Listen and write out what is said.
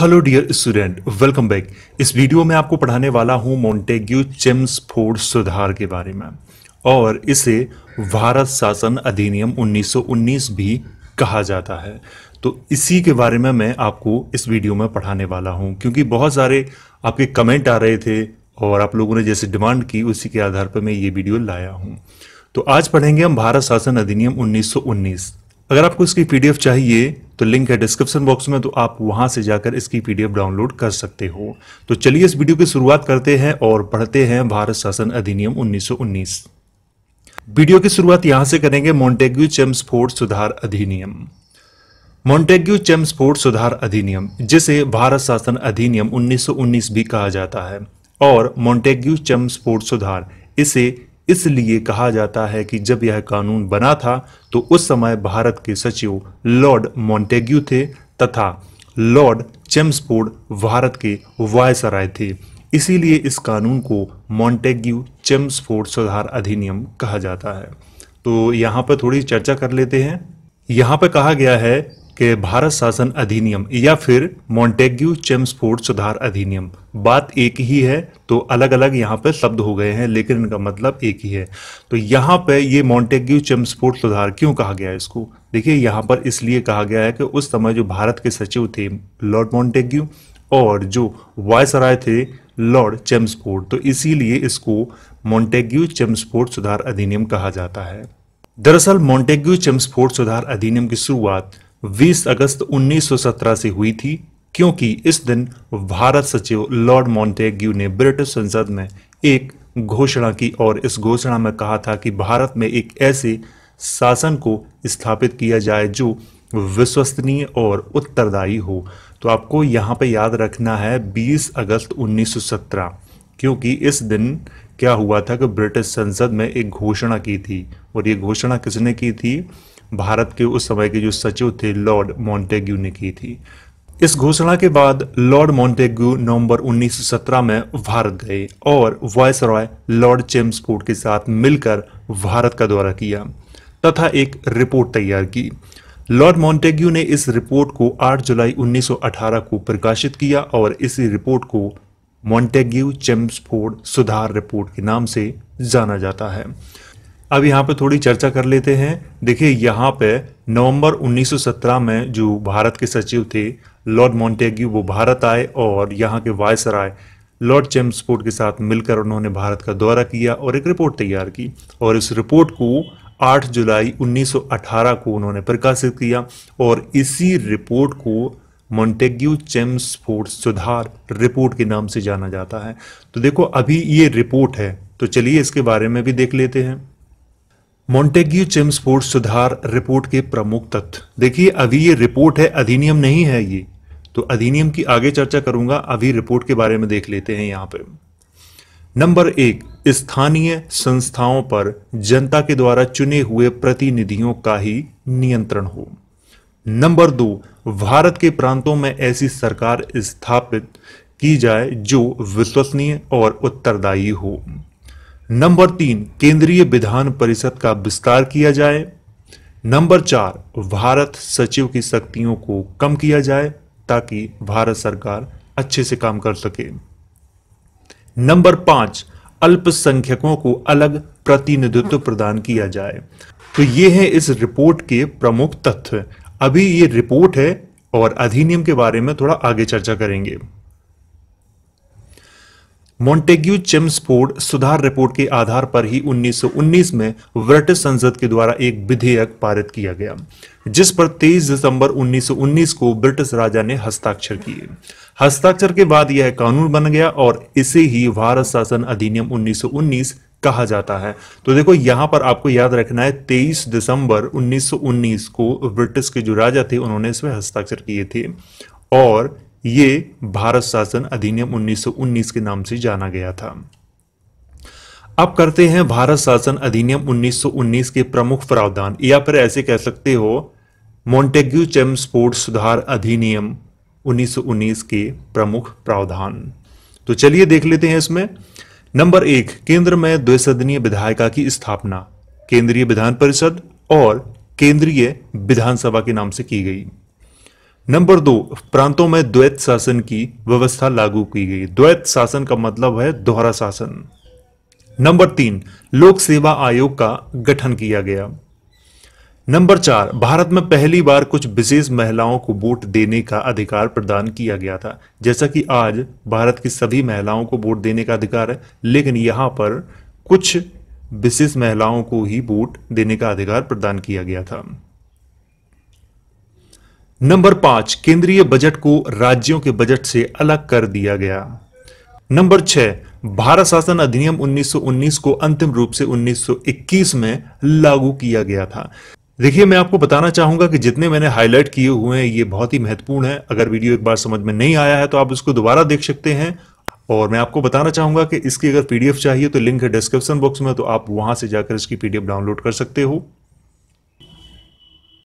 hello dear student welcome back इस video में आपको पढ़ाने वाला हूं चिम्स फोर्ड सुधार के बारे में और इसे भारत शासन अधिनियम 1919 भी कहा जाता है तो इसी के बारे में मैं आपको इस वीडियो में पढ़ाने वाला हूं क्योंकि बहुत सारे आपके कमेंट आ रहे थे और आप लोगों ने जैसे डिमांड की उसी के आधार पर मैं ये वीडियो लाया हूँ तो आज पढ़ेंगे हम भारत शासन अधिनियम उन्नीस अगर आपको इसकी पीडीएफ चाहिए तो लिंक है डिस्क्रिप्शन बॉक्स में तो आप वहां से जाकर इसकी पीडीएफ डाउनलोड कर सकते हो तो चलिए इस वीडियो की शुरुआत करते हैं और पढ़ते हैं भारत शासन अधिनियम 1919 वीडियो की शुरुआत यहां से करेंगे मोन्टेग्यू चेम्सफोर्ड सुधार अधिनियम मोन्टेग्यू चेम्सफोर्ड सुधार अधिनियम जिसे भारत शासन अधिनियम उन्नीस भी कहा जाता है और मोन्टेग्यू चेम्सफोर्ड सुधार इसे इसलिए कहा जाता है कि जब यह कानून बना था तो उस समय भारत के सचिव लॉर्ड मॉन्टेग्यू थे तथा लॉर्ड चेम्सफोर्ड भारत के वायसराय थे इसीलिए इस कानून को मॉन्टेग्यू चेम्सफोर्ड सुधार अधिनियम कहा जाता है तो यहाँ पर थोड़ी चर्चा कर लेते हैं यहाँ पर कहा गया है के भारत शासन अधिनियम या फिर मॉन्टेग्यू चेम्सफोर्ड सुधार अधिनियम बात एक ही है तो अलग अलग यहाँ पे शब्द हो गए हैं लेकिन इनका मतलब एक ही है तो यहाँ पे ये मॉन्टेग्यू चेम्सफोर्ड सुधार क्यों कहा गया है इसको देखिए यहाँ पर इसलिए कहा गया है कि उस समय जो भारत के सचिव थे लॉर्ड मॉन्टेग्यू और जो वॉयस थे लॉर्ड चेम्सफोर्ड तो इसीलिए इसको मॉन्टेग्यू चेम्सफोर्ड सुधार अधिनियम कहा जाता है दरअसल मॉन्टेग्यू चेम्सफोर्ड सुधार अधिनियम की शुरुआत 20 अगस्त 1917 से हुई थी क्योंकि इस दिन भारत सचिव लॉर्ड मॉन्टेग्यू ने ब्रिटिश संसद में एक घोषणा की और इस घोषणा में कहा था कि भारत में एक ऐसे शासन को स्थापित किया जाए जो विश्वसनीय और उत्तरदायी हो तो आपको यहाँ पर याद रखना है 20 अगस्त 1917 क्योंकि इस दिन क्या हुआ था कि ब्रिटिश संसद में एक घोषणा की थी और ये घोषणा किसने की थी भारत के उस समय के जो सचिव थे लॉर्ड मॉन्टेग्यू ने की थी इस घोषणा के बाद लॉर्ड मॉन्टेग्यू नवंबर 1917 में भारत गए और वॉयस रॉय लॉर्ड चेम्सपोर्ट के साथ मिलकर भारत का दौरा किया तथा एक रिपोर्ट तैयार की लॉर्ड मॉन्टेग्यू ने इस रिपोर्ट को 8 जुलाई 1918 को प्रकाशित किया और इसी रिपोर्ट को मॉन्टेग्यू चेम्सफोर्ड सुधार रिपोर्ट के नाम से जाना जाता है अब यहाँ पे थोड़ी चर्चा कर लेते हैं देखिए यहाँ पे नवंबर 1917 में जो भारत के सचिव थे लॉर्ड मॉन्टेग्यू वो भारत आए और यहाँ के वायसराय लॉर्ड चेम्सपोर्ट के साथ मिलकर उन्होंने भारत का दौरा किया और एक रिपोर्ट तैयार की और इस रिपोर्ट को 8 जुलाई 1918 को उन्होंने प्रकाशित किया और इसी रिपोर्ट को मॉन्टेग्यू चेम्सफोर्ड सुधार रिपोर्ट के नाम से जाना जाता है तो देखो अभी ये रिपोर्ट है तो चलिए इसके बारे में भी देख लेते हैं चिम स्पोर्ट सुधार रिपोर्ट के प्रमुख तथ्य देखिए अभी ये रिपोर्ट है अधिनियम नहीं है ये तो अधिनियम की आगे चर्चा करूंगा अभी रिपोर्ट के बारे में देख लेते हैं यहाँ पे नंबर एक स्थानीय संस्थाओं पर जनता के द्वारा चुने हुए प्रतिनिधियों का ही नियंत्रण हो नंबर दो भारत के प्रांतों में ऐसी सरकार स्थापित की जाए जो विश्वसनीय और उत्तरदायी हो नंबर तीन केंद्रीय विधान परिषद का विस्तार किया जाए नंबर चार भारत सचिव की शक्तियों को कम किया जाए ताकि भारत सरकार अच्छे से काम कर सके नंबर पांच अल्पसंख्यकों को अलग प्रतिनिधित्व प्रदान किया जाए तो ये है इस रिपोर्ट के प्रमुख तथ्य अभी ये रिपोर्ट है और अधिनियम के बारे में थोड़ा आगे चर्चा करेंगे मोन्टेग्यू चेम्सफोर्ड सुधार रिपोर्ट के आधार पर ही 1919 में ब्रिटिश संसद के द्वारा एक विधेयक पारित किया गया जिस पर 23 दिसंबर 1919 को ब्रिटिश राजा ने हस्ताक्षर किए हस्ताक्षर के बाद यह कानून बन गया और इसे ही भारत शासन अधिनियम 1919 कहा जाता है तो देखो यहां पर आपको याद रखना है 23 दिसंबर 1919 को ब्रिटिश के जो राजा थे उन्होंने इसमें हस्ताक्षर किए थे और ये भारत शासन अधिनियम 1919 के नाम से जाना गया था अब करते हैं भारत शासन अधिनियम 1919 के प्रमुख प्रावधान या फिर ऐसे कह सकते हो मोन्टेग्यू चेम स्पोर्ट सुधार अधिनियम 1919 के प्रमुख प्रावधान तो चलिए देख लेते हैं इसमें नंबर एक केंद्र में द्विसदनीय विधायिका की स्थापना केंद्रीय विधान परिषद और केंद्रीय विधानसभा के नाम से की गई नंबर दो प्रांतों में द्वैत शासन की व्यवस्था लागू की गई द्वैत शासन का मतलब है दोहरा शासन नंबर तीन लोक सेवा आयोग का गठन किया गया नंबर चार भारत में पहली बार कुछ विशेष महिलाओं को वोट देने का अधिकार प्रदान किया गया था जैसा कि आज भारत की सभी महिलाओं को वोट देने का अधिकार है लेकिन यहां पर कुछ विशेष महिलाओं को ही वोट देने का अधिकार प्रदान किया गया था नंबर पांच केंद्रीय बजट को राज्यों के बजट से अलग कर दिया गया नंबर छह भारत शासन अधिनियम 1919 को अंतिम रूप से 1921 में लागू किया गया था देखिए मैं आपको बताना चाहूंगा कि जितने मैंने हाईलाइट किए हुए हैं ये बहुत ही महत्वपूर्ण है अगर वीडियो एक बार समझ में नहीं आया है तो आप उसको दोबारा देख सकते हैं और मैं आपको बताना चाहूंगा कि इसकी अगर पीडीएफ चाहिए तो लिंक है डिस्क्रिप्शन बॉक्स में तो आप वहां से जाकर इसकी पीडीएफ डाउनलोड कर सकते हो